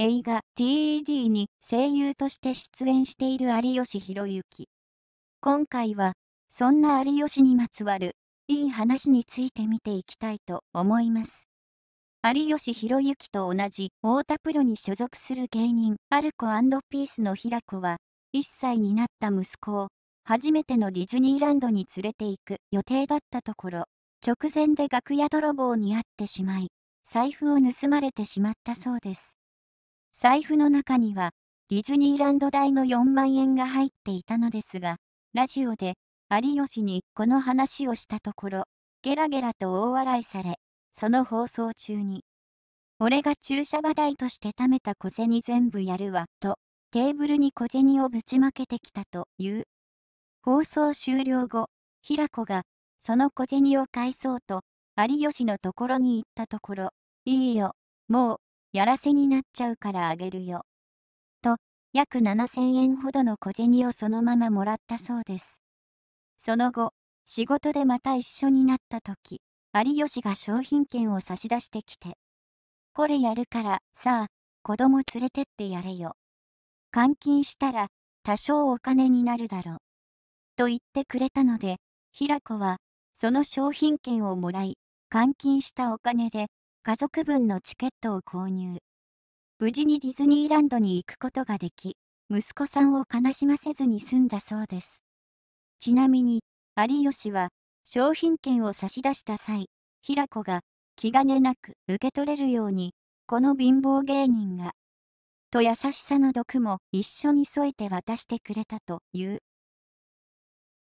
映画 TED に声優として出演している有吉弘行。今回は、そんな有吉にまつわるいい話について見ていきたいと思います。有吉弘行と同じ太田プロに所属する芸人アルコピースの平子は、1歳になった息子を初めてのディズニーランドに連れて行く予定だったところ、直前で楽屋泥棒に遭ってしまい、財布を盗まれてしまったそうです。財布の中には、ディズニーランド代の4万円が入っていたのですが、ラジオで、有吉にこの話をしたところ、ゲラゲラと大笑いされ、その放送中に、俺が注射場代として貯めた小銭全部やるわ、と、テーブルに小銭をぶちまけてきたという。放送終了後、平子が、その小銭を返そうと、有吉のところに行ったところ、いいよ、もう、やらせになっちゃうからあげるよ。と、約7000円ほどの小銭をそのままもらったそうです。その後、仕事でまた一緒になった時、有吉が商品券を差し出してきて、これやるから、さあ、子供連れてってやれよ。監禁したら、多少お金になるだろう。と言ってくれたので、平子は、その商品券をもらい、監禁したお金で、家族分のチケットを購入。無事にディズニーランドに行くことができ、息子さんを悲しませずに済んだそうです。ちなみに、有吉は、商品券を差し出した際、平子が、気兼ねなく受け取れるように、この貧乏芸人が、と優しさの毒も一緒に添えて渡してくれたという。